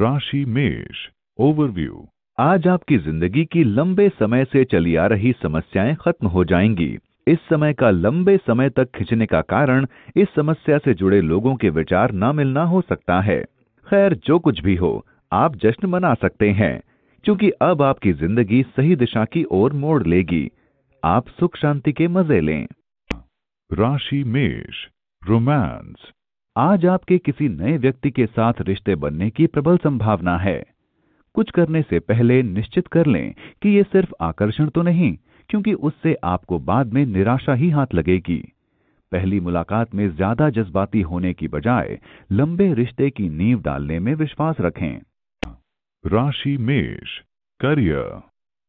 राशि मेष ओवरव्यू आज आपकी जिंदगी की लंबे समय से चली आ रही समस्याएं खत्म हो जाएंगी इस समय का लंबे समय तक खिंचने का कारण इस समस्या से जुड़े लोगों के विचार न मिलना हो सकता है खैर जो कुछ भी हो आप जश्न मना सकते हैं क्योंकि अब आपकी जिंदगी सही दिशा की ओर मोड़ लेगी आप सुख शांति के मजे लें राशि मेष रोमांस आज आपके किसी नए व्यक्ति के साथ रिश्ते बनने की प्रबल संभावना है कुछ करने से पहले निश्चित कर लें कि ये सिर्फ आकर्षण तो नहीं क्योंकि उससे आपको बाद में निराशा ही हाथ लगेगी पहली मुलाकात में ज्यादा जज्बाती होने की बजाय लंबे रिश्ते की नींव डालने में विश्वास रखें राशि मेष करियर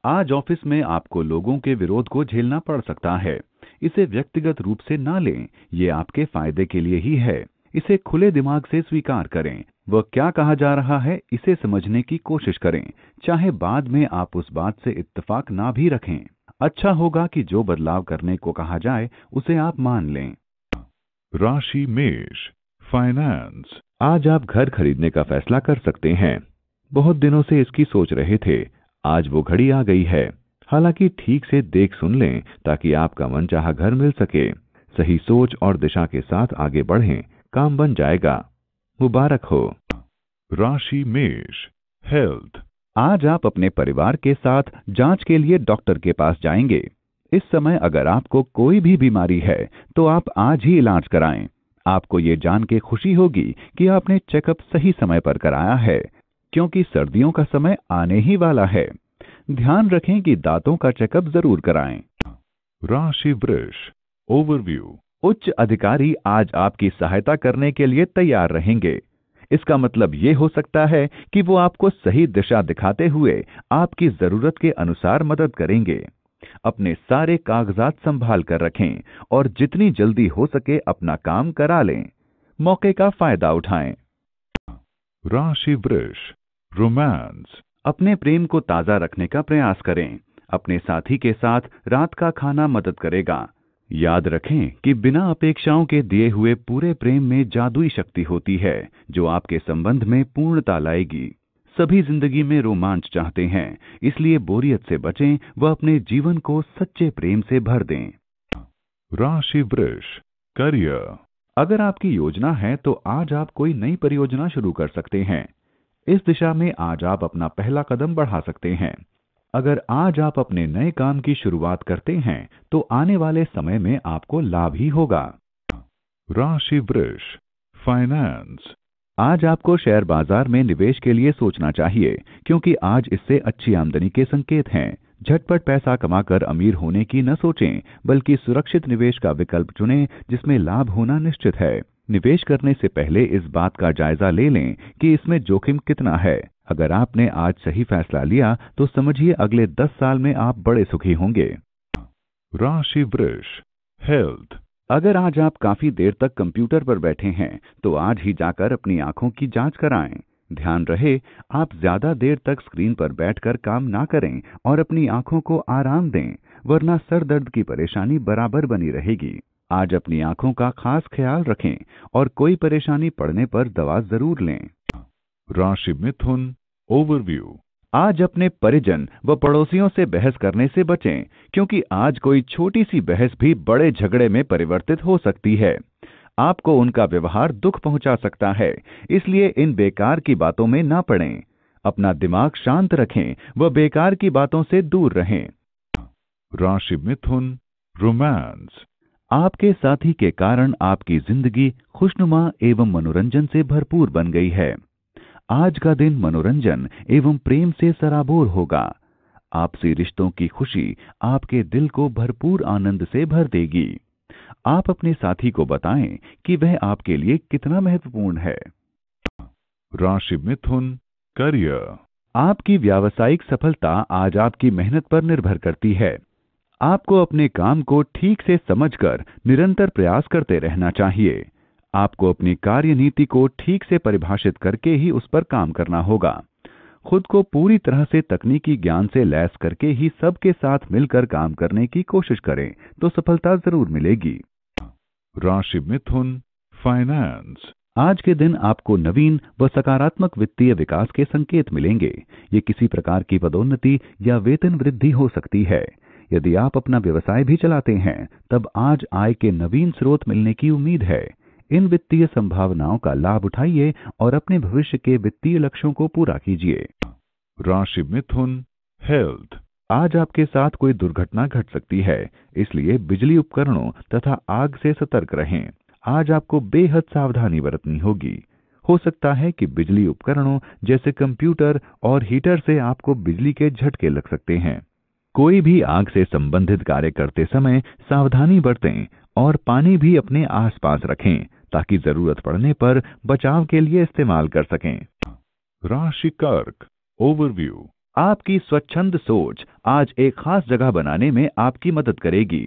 आज ऑफिस में आपको लोगों के विरोध को झेलना पड़ सकता है इसे व्यक्तिगत रूप से ना लें ये आपके फायदे के लिए ही है इसे खुले दिमाग से स्वीकार करें वह क्या कहा जा रहा है इसे समझने की कोशिश करें चाहे बाद में आप उस बात से इतफाक ना भी रखें अच्छा होगा कि जो बदलाव करने को कहा जाए उसे आप मान लें राशि मेष फाइनेंस आज आप घर खरीदने का फैसला कर सकते हैं बहुत दिनों से इसकी सोच रहे थे आज वो घड़ी आ गई है हालांकि ठीक से देख सुन लें ताकि आपका मनचाहा घर मिल सके सही सोच और दिशा के साथ आगे बढ़ें काम बन जाएगा मुबारक हो राशि मेष हेल्थ आज आप अपने परिवार के साथ जांच के लिए डॉक्टर के पास जाएंगे इस समय अगर आपको कोई भी बीमारी है तो आप आज ही इलाज कराएं आपको ये जान के खुशी होगी कि आपने चेकअप सही समय पर कराया है क्योंकि सर्दियों का समय आने ही वाला है ध्यान रखें कि दांतों का चेकअप जरूर कराएं राशि वृष ओवरव्यू उच्च अधिकारी आज आपकी सहायता करने के लिए तैयार रहेंगे इसका मतलब ये हो सकता है कि वो आपको सही दिशा दिखाते हुए आपकी जरूरत के अनुसार मदद करेंगे अपने सारे कागजात संभाल कर रखें और जितनी जल्दी हो सके अपना काम करा लें मौके का फायदा उठाएं राशि वृक्ष रोमांस अपने प्रेम को ताजा रखने का प्रयास करें अपने साथी के साथ रात का खाना मदद करेगा याद रखें कि बिना अपेक्षाओं के दिए हुए पूरे प्रेम में जादुई शक्ति होती है जो आपके संबंध में पूर्णता लाएगी सभी जिंदगी में रोमांच चाहते हैं इसलिए बोरियत से बचें व अपने जीवन को सच्चे प्रेम से भर दें राशि वृष करियर अगर आपकी योजना है तो आज आप कोई नई परियोजना शुरू कर सकते हैं इस दिशा में आज आप अपना पहला कदम बढ़ा सकते हैं अगर आज आप अपने नए काम की शुरुआत करते हैं तो आने वाले समय में आपको लाभ ही होगा राशि वृष फाइनेंस आज आपको शेयर बाजार में निवेश के लिए सोचना चाहिए क्योंकि आज इससे अच्छी आमदनी के संकेत हैं झटपट पैसा कमाकर अमीर होने की न सोचें बल्कि सुरक्षित निवेश का विकल्प चुनें जिसमें लाभ होना निश्चित है निवेश करने से पहले इस बात का जायजा ले लें कि इसमें जोखिम कितना है अगर आपने आज सही फैसला लिया तो समझिए अगले दस साल में आप बड़े सुखी होंगे राशि वृष हेल्थ अगर आज आप काफी देर तक कंप्यूटर पर बैठे हैं तो आज ही जाकर अपनी आंखों की जांच कराएं ध्यान रहे आप ज्यादा देर तक स्क्रीन पर बैठकर काम ना करें और अपनी आंखों को आराम दें वरना सर दर्द की परेशानी बराबर बनी रहेगी आज अपनी आंखों का खास ख्याल रखें और कोई परेशानी पड़ने पर दवा जरूर लें राशि मिथुन ओवरव्यू आज अपने परिजन व पड़ोसियों से बहस करने से बचें क्योंकि आज कोई छोटी सी बहस भी बड़े झगड़े में परिवर्तित हो सकती है आपको उनका व्यवहार दुख पहुंचा सकता है इसलिए इन बेकार की बातों में ना पड़ें अपना दिमाग शांत रखें व बेकार की बातों से दूर रहें राशि मिथुन रोमांस आपके साथी के कारण आपकी जिंदगी खुशनुमा एवं मनोरंजन से भरपूर बन गई है आज का दिन मनोरंजन एवं प्रेम से सराबोर होगा आपसी रिश्तों की खुशी आपके दिल को भरपूर आनंद से भर देगी आप अपने साथी को बताएं कि वह आपके लिए कितना महत्वपूर्ण है राशि मिथुन करियर आपकी व्यावसायिक सफलता आज आपकी मेहनत पर निर्भर करती है आपको अपने काम को ठीक से समझकर निरंतर प्रयास करते रहना चाहिए आपको अपनी कार्यनीति को ठीक से परिभाषित करके ही उस पर काम करना होगा खुद को पूरी तरह से तकनीकी ज्ञान से लैस करके ही सबके साथ मिलकर काम करने की कोशिश करें तो सफलता जरूर मिलेगी राशि मिथुन फाइनेंस आज के दिन आपको नवीन व सकारात्मक वित्तीय विकास के संकेत मिलेंगे ये किसी प्रकार की पदोन्नति या वेतन वृद्धि हो सकती है यदि आप अपना व्यवसाय भी चलाते हैं तब आज आय के नवीन स्रोत मिलने की उम्मीद है इन वित्तीय संभावनाओं का लाभ उठाइए और अपने भविष्य के वित्तीय लक्ष्यों को पूरा कीजिए राशि मिथुन हेल्थ आज आपके साथ कोई दुर्घटना घट सकती है इसलिए बिजली उपकरणों तथा आग से सतर्क रहें आज आपको बेहद सावधानी बरतनी होगी हो सकता है कि बिजली उपकरणों जैसे कंप्यूटर और हीटर से आपको बिजली के झटके लग सकते हैं कोई भी आग से संबंधित कार्य करते समय सावधानी बरतें और पानी भी अपने आसपास रखें ताकि जरूरत पड़ने पर बचाव के लिए इस्तेमाल कर सकें राशि कर्क ओवरव्यू आपकी स्वच्छंद सोच आज एक खास जगह बनाने में आपकी मदद करेगी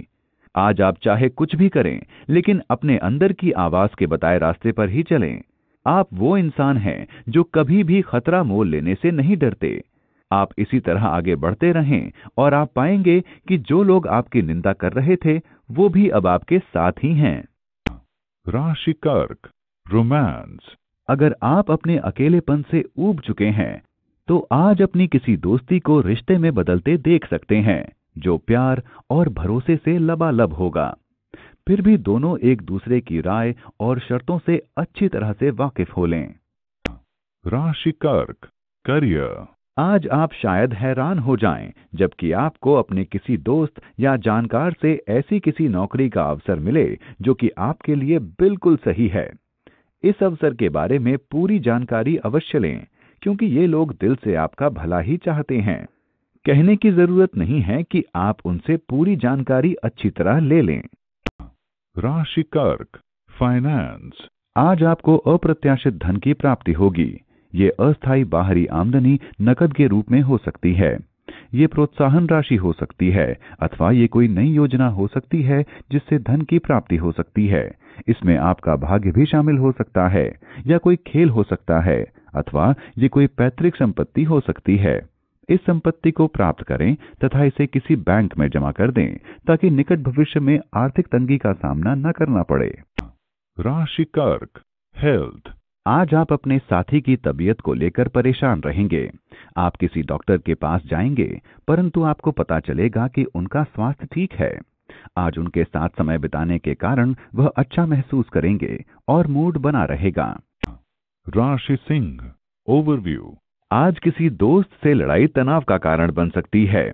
आज आप चाहे कुछ भी करें लेकिन अपने अंदर की आवाज के बताए रास्ते पर ही चलें आप वो इंसान हैं जो कभी भी खतरा मोल लेने से नहीं डरते आप इसी तरह आगे बढ़ते रहें और आप पाएंगे कि जो लोग आपकी निंदा कर रहे थे वो भी अब आपके साथ ही हैं राशि कर्क रोमांस अगर आप अपने अकेलेपन से ऊब चुके हैं तो आज अपनी किसी दोस्ती को रिश्ते में बदलते देख सकते हैं जो प्यार और भरोसे से लबालब होगा फिर भी दोनों एक दूसरे की राय और शर्तों से अच्छी तरह से वाकिफ हो लें राशि कर्क करियर आज आप शायद हैरान हो जाएं जबकि आपको अपने किसी दोस्त या जानकार से ऐसी किसी नौकरी का अवसर मिले जो कि आपके लिए बिल्कुल सही है इस अवसर के बारे में पूरी जानकारी अवश्य लें क्योंकि ये लोग दिल से आपका भला ही चाहते हैं कहने की जरूरत नहीं है कि आप उनसे पूरी जानकारी अच्छी तरह ले लें राशि कर्क फाइनेंस आज आपको अप्रत्याशित धन की प्राप्ति होगी ये अस्थायी बाहरी आमदनी नकद के रूप में हो सकती है ये प्रोत्साहन राशि हो सकती है अथवा ये कोई नई योजना हो सकती है जिससे धन की प्राप्ति हो सकती है इसमें आपका भाग्य भी शामिल हो सकता है या कोई खेल हो सकता है अथवा ये कोई पैतृक संपत्ति हो सकती है इस संपत्ति को प्राप्त करें तथा इसे किसी बैंक में जमा कर दें ताकि निकट भविष्य में आर्थिक तंगी का सामना न करना पड़े राशि कर्क हेल्थ आज आप अपने साथी की तबीयत को लेकर परेशान रहेंगे आप किसी डॉक्टर के पास जाएंगे परंतु आपको पता चलेगा कि उनका स्वास्थ्य ठीक है आज उनके साथ समय बिताने के कारण वह अच्छा महसूस करेंगे और मूड बना रहेगा राशि सिंह ओवरव्यू आज किसी दोस्त से लड़ाई तनाव का कारण बन सकती है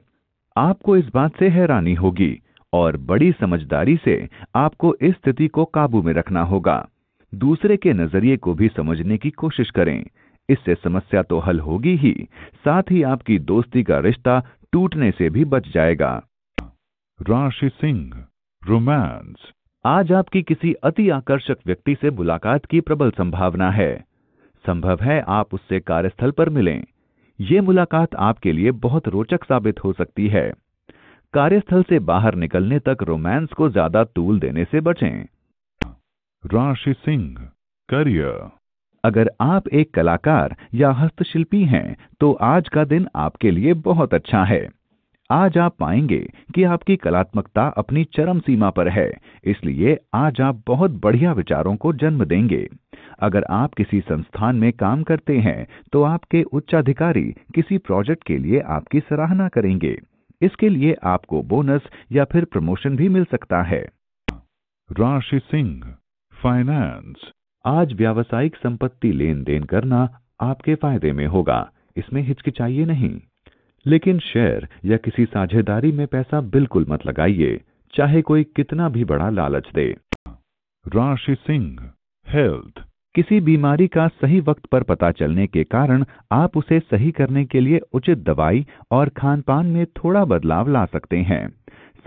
आपको इस बात से हैरानी होगी और बड़ी समझदारी से आपको इस स्थिति को काबू में रखना होगा दूसरे के नजरिए को भी समझने की कोशिश करें इससे समस्या तो हल होगी ही साथ ही आपकी दोस्ती का रिश्ता टूटने से भी बच जाएगा राशि सिंह रोमांस आज आपकी किसी अति आकर्षक व्यक्ति से मुलाकात की प्रबल संभावना है संभव है आप उससे कार्यस्थल पर मिलें ये मुलाकात आपके लिए बहुत रोचक साबित हो सकती है कार्यस्थल से बाहर निकलने तक रोमांस को ज्यादा तूल देने से बचें राशि सिंह करियर अगर आप एक कलाकार या हस्तशिल्पी हैं तो आज का दिन आपके लिए बहुत अच्छा है आज आप पाएंगे कि आपकी कलात्मकता अपनी चरम सीमा पर है इसलिए आज आप बहुत बढ़िया विचारों को जन्म देंगे अगर आप किसी संस्थान में काम करते हैं तो आपके उच्चाधिकारी किसी प्रोजेक्ट के लिए आपकी सराहना करेंगे इसके लिए आपको बोनस या फिर प्रमोशन भी मिल सकता है राशि सिंह फाइनेंस आज व्यावसायिक संपत्ति लेन देन करना आपके फायदे में होगा इसमें हिचकिचाइए नहीं लेकिन शेयर या किसी साझेदारी में पैसा बिल्कुल मत लगाइए चाहे कोई कितना भी बड़ा लालच दे राशि सिंह हेल्थ किसी बीमारी का सही वक्त पर पता चलने के कारण आप उसे सही करने के लिए उचित दवाई और खान पान में थोड़ा बदलाव ला सकते हैं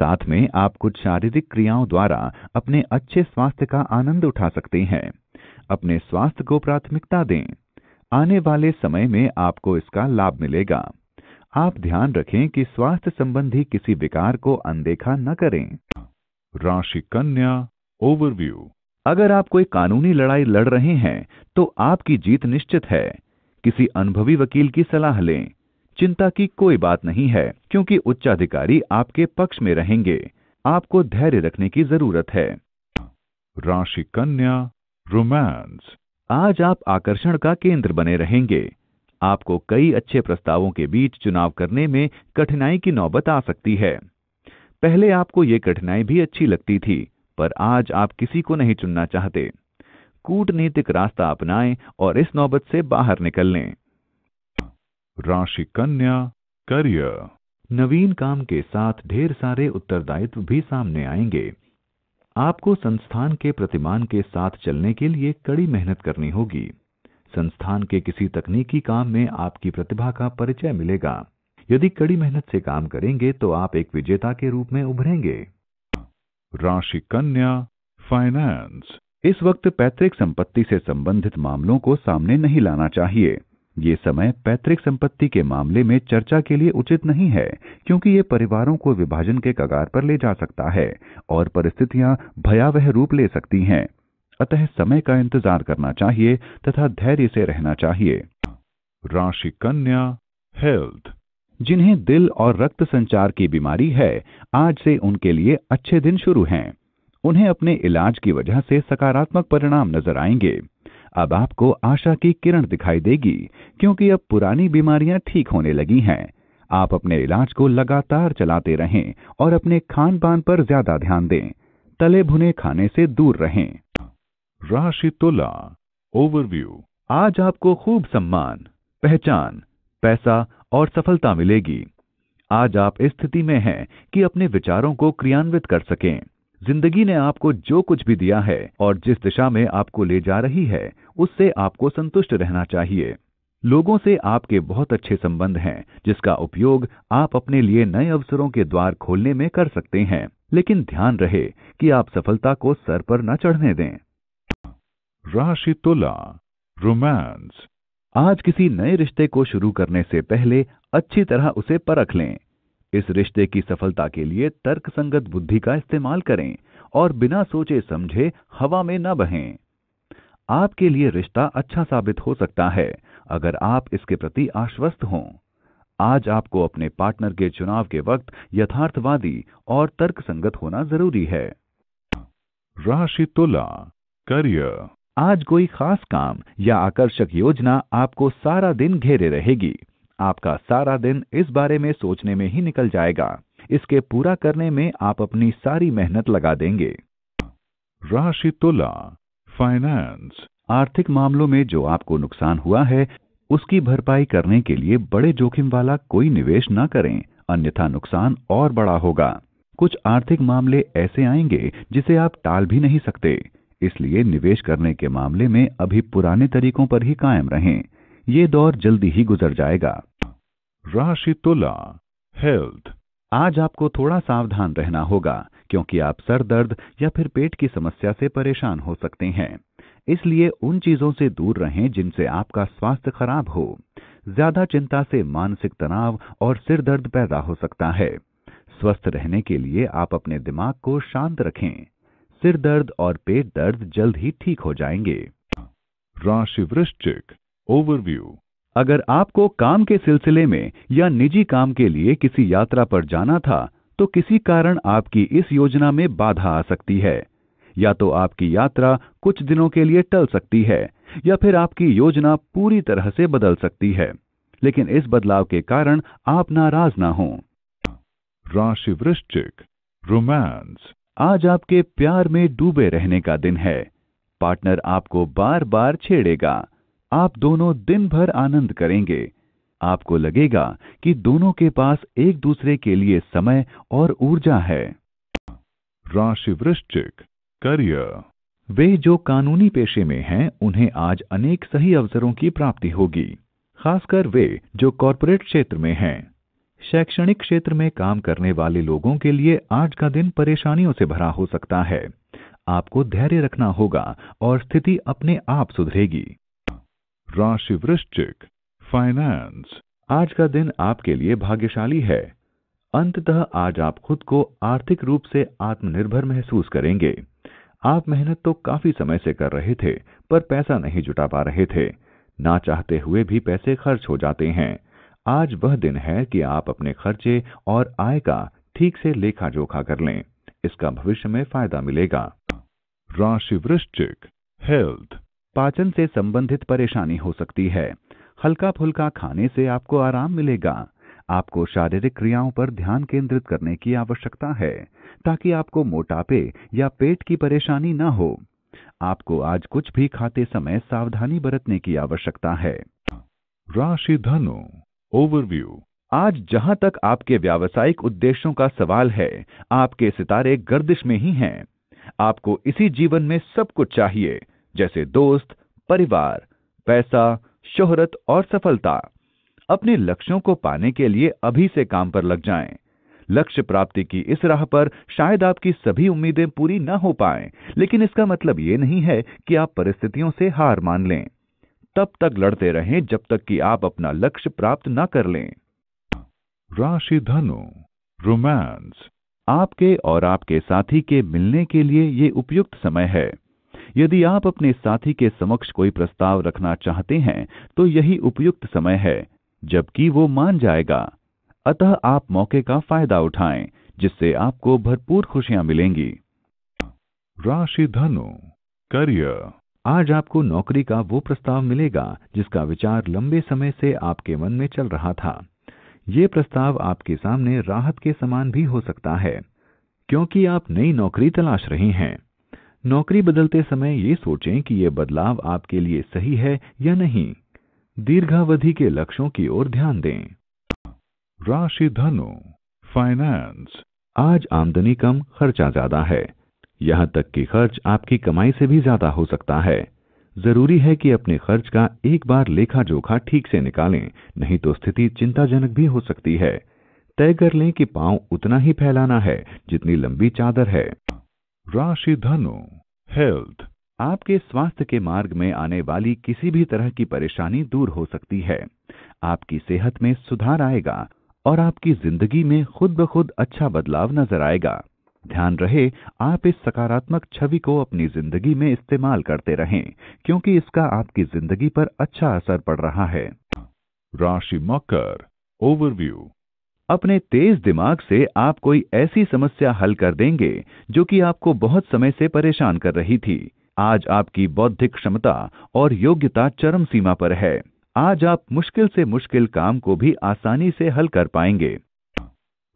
साथ में आप कुछ शारीरिक क्रियाओं द्वारा अपने अच्छे स्वास्थ्य का आनंद उठा सकते हैं अपने स्वास्थ्य को प्राथमिकता दें आने वाले समय में आपको इसका लाभ मिलेगा आप ध्यान रखें कि स्वास्थ्य संबंधी किसी विकार को अनदेखा न करें राशि कन्या ओवरव्यू अगर आप कोई कानूनी लड़ाई लड़ रहे हैं तो आपकी जीत निश्चित है किसी अनुभवी वकील की सलाह लें चिंता की कोई बात नहीं है क्योंकि उच्चाधिकारी आपके पक्ष में रहेंगे आपको धैर्य रखने की जरूरत है राशि कन्या रोमांस आज आप आकर्षण का केंद्र बने रहेंगे आपको कई अच्छे प्रस्तावों के बीच चुनाव करने में कठिनाई की नौबत आ सकती है पहले आपको ये कठिनाई भी अच्छी लगती थी पर आज आप किसी को नहीं चुनना चाहते कूटनीतिक रास्ता अपनाएं और इस नौबत से बाहर निकल लें राशि कन्या करियर नवीन काम के साथ ढेर सारे उत्तरदायित्व भी सामने आएंगे आपको संस्थान के प्रतिमान के साथ चलने के लिए कड़ी मेहनत करनी होगी संस्थान के किसी तकनीकी काम में आपकी प्रतिभा का परिचय मिलेगा यदि कड़ी मेहनत से काम करेंगे तो आप एक विजेता के रूप में उभरेंगे राशि कन्या फाइनेंस इस वक्त पैतृक संपत्ति से संबंधित मामलों को सामने नहीं लाना चाहिए ये समय पैतृक संपत्ति के मामले में चर्चा के लिए उचित नहीं है क्योंकि ये परिवारों को विभाजन के कगार पर ले जा सकता है और परिस्थितियां भयावह रूप ले सकती हैं अतः समय का इंतजार करना चाहिए तथा धैर्य से रहना चाहिए राशि कन्या हेल्थ जिन्हें दिल और रक्त संचार की बीमारी है आज से उनके लिए अच्छे दिन शुरू हैं उन्हें अपने इलाज की वजह से सकारात्मक परिणाम नजर आएंगे अब आपको आशा की किरण दिखाई देगी क्योंकि अब पुरानी बीमारियां ठीक होने लगी हैं आप अपने इलाज को लगातार चलाते रहें और अपने खान पान पर ज्यादा ध्यान दें तले भुने खाने से दूर रहें राशि तुला ओवरव्यू आज आपको खूब सम्मान पहचान पैसा और सफलता मिलेगी आज आप स्थिति में हैं कि अपने विचारों को क्रियान्वित कर सकें जिंदगी ने आपको जो कुछ भी दिया है और जिस दिशा में आपको ले जा रही है उससे आपको संतुष्ट रहना चाहिए लोगों से आपके बहुत अच्छे संबंध हैं जिसका उपयोग आप अपने लिए नए अवसरों के द्वार खोलने में कर सकते हैं लेकिन ध्यान रहे कि आप सफलता को सर पर न चढ़ने दें राशि तुला रोमांस आज किसी नए रिश्ते को शुरू करने से पहले अच्छी तरह उसे परख लें इस रिश्ते की सफलता के लिए तर्कसंगत बुद्धि का इस्तेमाल करें और बिना सोचे समझे हवा में न बहें आपके लिए रिश्ता अच्छा साबित हो सकता है अगर आप इसके प्रति आश्वस्त हों आज आपको अपने पार्टनर के चुनाव के वक्त यथार्थवादी और तर्कसंगत होना जरूरी है राशि तुला करियर आज कोई खास काम या आकर्षक योजना आपको सारा दिन घेरे रहेगी आपका सारा दिन इस बारे में सोचने में ही निकल जाएगा इसके पूरा करने में आप अपनी सारी मेहनत लगा देंगे राशि तुला फाइनेंस आर्थिक मामलों में जो आपको नुकसान हुआ है उसकी भरपाई करने के लिए बड़े जोखिम वाला कोई निवेश ना करें अन्यथा नुकसान और बड़ा होगा कुछ आर्थिक मामले ऐसे आएंगे जिसे आप टाल भी नहीं सकते इसलिए निवेश करने के मामले में अभी पुराने तरीकों पर ही कायम रहें ये दौर जल्दी ही गुजर जाएगा राशि तुला हेल्थ आज आपको थोड़ा सावधान रहना होगा क्योंकि आप सर दर्द या फिर पेट की समस्या से परेशान हो सकते हैं इसलिए उन चीजों से दूर रहें जिनसे आपका स्वास्थ्य खराब हो ज्यादा चिंता से मानसिक तनाव और सिर दर्द पैदा हो सकता है स्वस्थ रहने के लिए आप अपने दिमाग को शांत रखें सिर दर्द और पेट दर्द जल्द ही ठीक हो जाएंगे राशि वृश्चिक ओवरव्यू अगर आपको काम के सिलसिले में या निजी काम के लिए किसी यात्रा पर जाना था तो किसी कारण आपकी इस योजना में बाधा आ सकती है या तो आपकी यात्रा कुछ दिनों के लिए टल सकती है या फिर आपकी योजना पूरी तरह से बदल सकती है लेकिन इस बदलाव के कारण आप नाराज ना हों राशि वृश्चिक रोमांस आज आपके प्यार में डूबे रहने का दिन है पार्टनर आपको बार बार छेड़ेगा आप दोनों दिन भर आनंद करेंगे आपको लगेगा कि दोनों के पास एक दूसरे के लिए समय और ऊर्जा है राशि वृश्चिक करियर वे जो कानूनी पेशे में हैं उन्हें आज अनेक सही अवसरों की प्राप्ति होगी खासकर वे जो कॉरपोरेट क्षेत्र में हैं शैक्षणिक क्षेत्र में काम करने वाले लोगों के लिए आज का दिन परेशानियों से भरा हो सकता है आपको धैर्य रखना होगा और स्थिति अपने आप सुधरेगी राशि वृश्चिक फाइनेंस आज का दिन आपके लिए भाग्यशाली है अंततः आज आप खुद को आर्थिक रूप से आत्मनिर्भर महसूस करेंगे आप मेहनत तो काफी समय से कर रहे थे पर पैसा नहीं जुटा पा रहे थे ना चाहते हुए भी पैसे खर्च हो जाते हैं आज वह दिन है कि आप अपने खर्चे और आय का ठीक से लेखा जोखा कर लें इसका भविष्य में फायदा मिलेगा राशि वृश्चिक हेल्थ पाचन से संबंधित परेशानी हो सकती है हल्का फुल्का खाने से आपको आराम मिलेगा आपको शारीरिक क्रियाओं पर ध्यान केंद्रित करने की आवश्यकता है ताकि आपको मोटापे या पेट की परेशानी न हो आपको आज कुछ भी खाते समय सावधानी बरतने की आवश्यकता है राशि धनु ओवरव्यू आज जहां तक आपके व्यावसायिक उद्देश्यों का सवाल है आपके सितारे गर्दिश में ही हैं आपको इसी जीवन में सब कुछ चाहिए जैसे दोस्त परिवार पैसा शोहरत और सफलता अपने लक्ष्यों को पाने के लिए अभी से काम पर लग जाएं। लक्ष्य प्राप्ति की इस राह पर शायद आपकी सभी उम्मीदें पूरी न हो पाएं, लेकिन इसका मतलब ये नहीं है कि आप परिस्थितियों से हार मान लें तब तक लड़ते रहें जब तक कि आप अपना लक्ष्य प्राप्त न कर लें राशि धनु रोमांस आपके और आपके साथी के मिलने के लिए ये उपयुक्त समय है यदि आप अपने साथी के समक्ष कोई प्रस्ताव रखना चाहते हैं तो यही उपयुक्त समय है जबकि वो मान जाएगा अतः आप मौके का फायदा उठाएं जिससे आपको भरपूर खुशियां मिलेंगी राशि धनु करियर आज आपको नौकरी का वो प्रस्ताव मिलेगा जिसका विचार लंबे समय से आपके मन में चल रहा था ये प्रस्ताव आपके सामने राहत के समान भी हो सकता है क्योंकि आप नई नौकरी तलाश रही हैं नौकरी बदलते समय ये सोचें कि ये बदलाव आपके लिए सही है या नहीं दीर्घावधि के लक्ष्यों की ओर ध्यान दें राशि धनु फाइनेंस आज आमदनी कम खर्चा ज्यादा है यहाँ तक कि खर्च आपकी कमाई से भी ज्यादा हो सकता है जरूरी है कि अपने खर्च का एक बार लेखा जोखा ठीक से निकालें नहीं तो स्थिति चिंताजनक भी हो सकती है तय कर लें कि पांव उतना ही फैलाना है जितनी लंबी चादर है राशि धनु हेल्थ आपके स्वास्थ्य के मार्ग में आने वाली किसी भी तरह की परेशानी दूर हो सकती है आपकी सेहत में सुधार आएगा और आपकी जिंदगी में खुद ब खुद अच्छा बदलाव नजर आएगा ध्यान रहे आप इस सकारात्मक छवि को अपनी जिंदगी में इस्तेमाल करते रहें क्योंकि इसका आपकी जिंदगी पर अच्छा असर पड़ रहा है राशि मकर ओवरव्यू अपने तेज दिमाग से आप कोई ऐसी समस्या हल कर देंगे जो कि आपको बहुत समय से परेशान कर रही थी आज आपकी बौद्धिक क्षमता और योग्यता चरम सीमा पर है आज आप मुश्किल से मुश्किल काम को भी आसानी से हल कर पाएंगे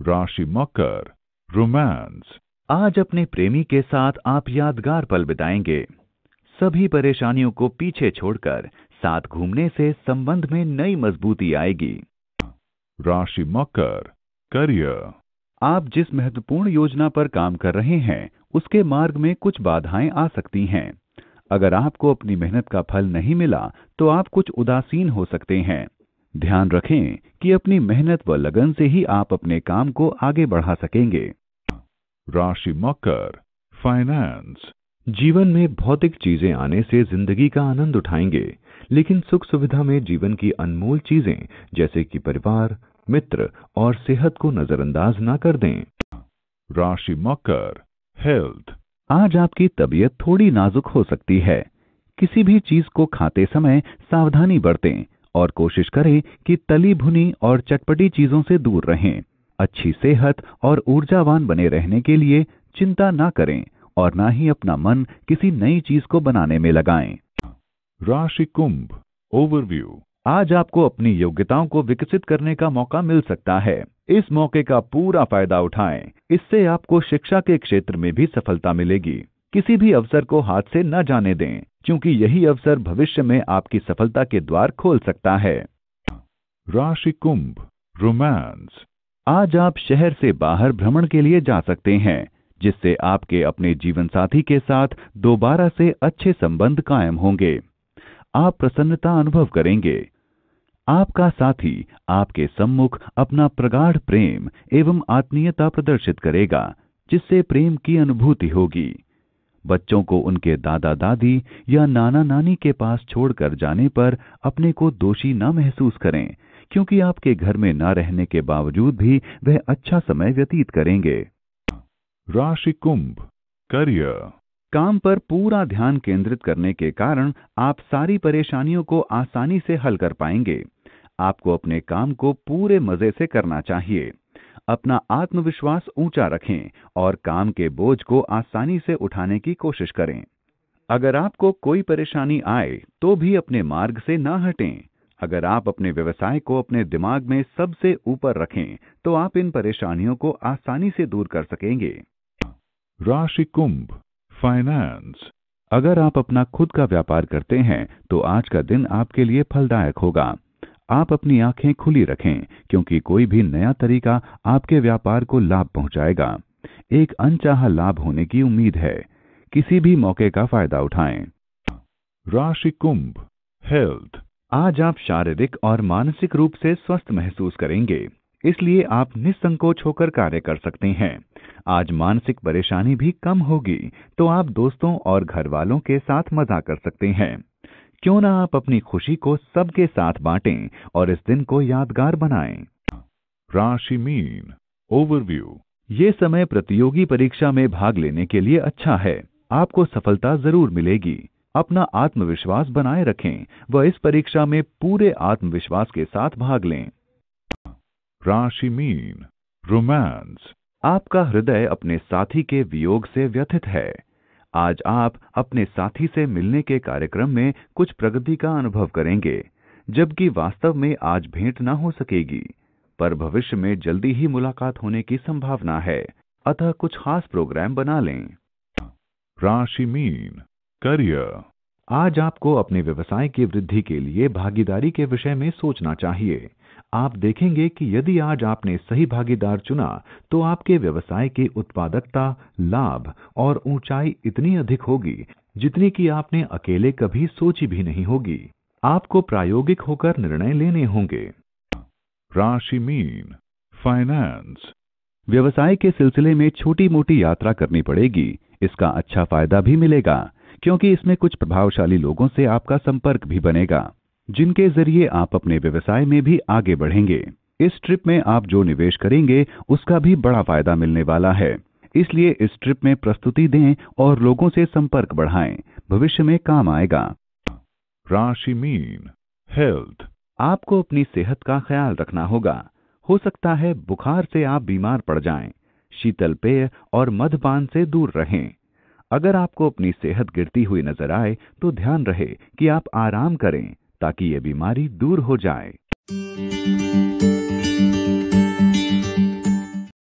राशि मकर रोमांस आज अपने प्रेमी के साथ आप यादगार पल बिताएंगे सभी परेशानियों को पीछे छोड़कर साथ घूमने से संबंध में नई मजबूती आएगी राशि मकर करियर आप जिस महत्वपूर्ण योजना पर काम कर रहे हैं उसके मार्ग में कुछ बाधाएं आ सकती हैं अगर आपको अपनी मेहनत का फल नहीं मिला तो आप कुछ उदासीन हो सकते हैं ध्यान रखें कि अपनी मेहनत व लगन से ही आप अपने काम को आगे बढ़ा सकेंगे राशि मकर फाइनेंस जीवन में भौतिक चीजें आने से जिंदगी का आनंद उठाएंगे लेकिन सुख सुविधा में जीवन की अनमोल चीजें जैसे कि परिवार मित्र और सेहत को नजरअंदाज ना कर दें राशि मकर हेल्थ आज आपकी तबीयत थोड़ी नाजुक हो सकती है किसी भी चीज को खाते समय सावधानी बरतें और कोशिश करें कि तली भुनी और चटपटी चीजों से दूर रहें अच्छी सेहत और ऊर्जावान बने रहने के लिए चिंता ना करें और ना ही अपना मन किसी नई चीज को बनाने में लगाएं। राशि कुंभ ओवरव्यू आज आपको अपनी योग्यताओं को विकसित करने का मौका मिल सकता है इस मौके का पूरा फायदा उठाएं। इससे आपको शिक्षा के क्षेत्र में भी सफलता मिलेगी किसी भी अवसर को हाथ से न जाने दें क्योंकि यही अवसर भविष्य में आपकी सफलता के द्वार खोल सकता है राशि कुंभ रोमांस आज आप शहर से बाहर भ्रमण के लिए जा सकते हैं जिससे आपके अपने जीवन साथी के साथ दोबारा से अच्छे संबंध कायम होंगे आप प्रसन्नता अनुभव करेंगे आपका साथी आपके सम्मुख अपना प्रगाढ़ प्रेम एवं आत्मीयता प्रदर्शित करेगा जिससे प्रेम की अनुभूति होगी बच्चों को उनके दादा दादी या नाना नानी के पास छोड़कर जाने पर अपने को दोषी न महसूस करें क्योंकि आपके घर में न रहने के बावजूद भी वह अच्छा समय व्यतीत करेंगे राशि कुंभ करियर काम पर पूरा ध्यान केंद्रित करने के कारण आप सारी परेशानियों को आसानी से हल कर पाएंगे आपको अपने काम को पूरे मजे से करना चाहिए अपना आत्मविश्वास ऊंचा रखें और काम के बोझ को आसानी से उठाने की कोशिश करें अगर आपको कोई परेशानी आए तो भी अपने मार्ग से ना हटें अगर आप अपने व्यवसाय को अपने दिमाग में सबसे ऊपर रखें तो आप इन परेशानियों को आसानी से दूर कर सकेंगे राशि कुंभ फाइनेंस अगर आप अपना खुद का व्यापार करते हैं तो आज का दिन आपके लिए फलदायक होगा आप अपनी आंखें खुली रखें क्योंकि कोई भी नया तरीका आपके व्यापार को लाभ पहुंचाएगा एक अनचाहा लाभ होने की उम्मीद है किसी भी मौके का फायदा उठाएं राशि कुंभ हेल्थ आज आप शारीरिक और मानसिक रूप से स्वस्थ महसूस करेंगे इसलिए आप निसंकोच होकर कार्य कर सकते हैं आज मानसिक परेशानी भी कम होगी तो आप दोस्तों और घर वालों के साथ मजा कर सकते हैं क्यों ना आप अपनी खुशी को सबके साथ बांटें और इस दिन को यादगार बनाएं। राशि मीन ओवरव्यू ये समय प्रतियोगी परीक्षा में भाग लेने के लिए अच्छा है आपको सफलता जरूर मिलेगी अपना आत्मविश्वास बनाए रखें व इस परीक्षा में पूरे आत्मविश्वास के साथ भाग लें राशि मीन रोमांस आपका हृदय अपने साथी के वियोग से व्यथित है आज आप अपने साथी से मिलने के कार्यक्रम में कुछ प्रगति का अनुभव करेंगे जबकि वास्तव में आज भेंट ना हो सकेगी पर भविष्य में जल्दी ही मुलाकात होने की संभावना है अतः कुछ खास प्रोग्राम बना लें राशि मीन करियर आज आपको अपने व्यवसाय की वृद्धि के लिए भागीदारी के विषय में सोचना चाहिए आप देखेंगे कि यदि आज आपने सही भागीदार चुना तो आपके व्यवसाय की उत्पादकता लाभ और ऊंचाई इतनी अधिक होगी जितनी कि आपने अकेले कभी सोची भी नहीं होगी आपको प्रायोगिक होकर निर्णय लेने होंगे राशि मीन फाइनेंस व्यवसाय के सिलसिले में छोटी मोटी यात्रा करनी पड़ेगी इसका अच्छा फायदा भी मिलेगा क्योंकि इसमें कुछ प्रभावशाली लोगों से आपका संपर्क भी बनेगा जिनके जरिए आप अपने व्यवसाय में भी आगे बढ़ेंगे इस ट्रिप में आप जो निवेश करेंगे उसका भी बड़ा फायदा मिलने वाला है इसलिए इस ट्रिप में प्रस्तुति दें और लोगों से संपर्क बढ़ाएं भविष्य में काम आएगा राशि मीन हेल्थ आपको अपनी सेहत का ख्याल रखना होगा हो सकता है बुखार से आप बीमार पड़ जाएं। शीतल पेय और मधपान से दूर रहें अगर आपको अपनी सेहत गिरती हुई नजर आए तो ध्यान रहे कि आप आराम करें ताकि ये बीमारी दूर हो जाए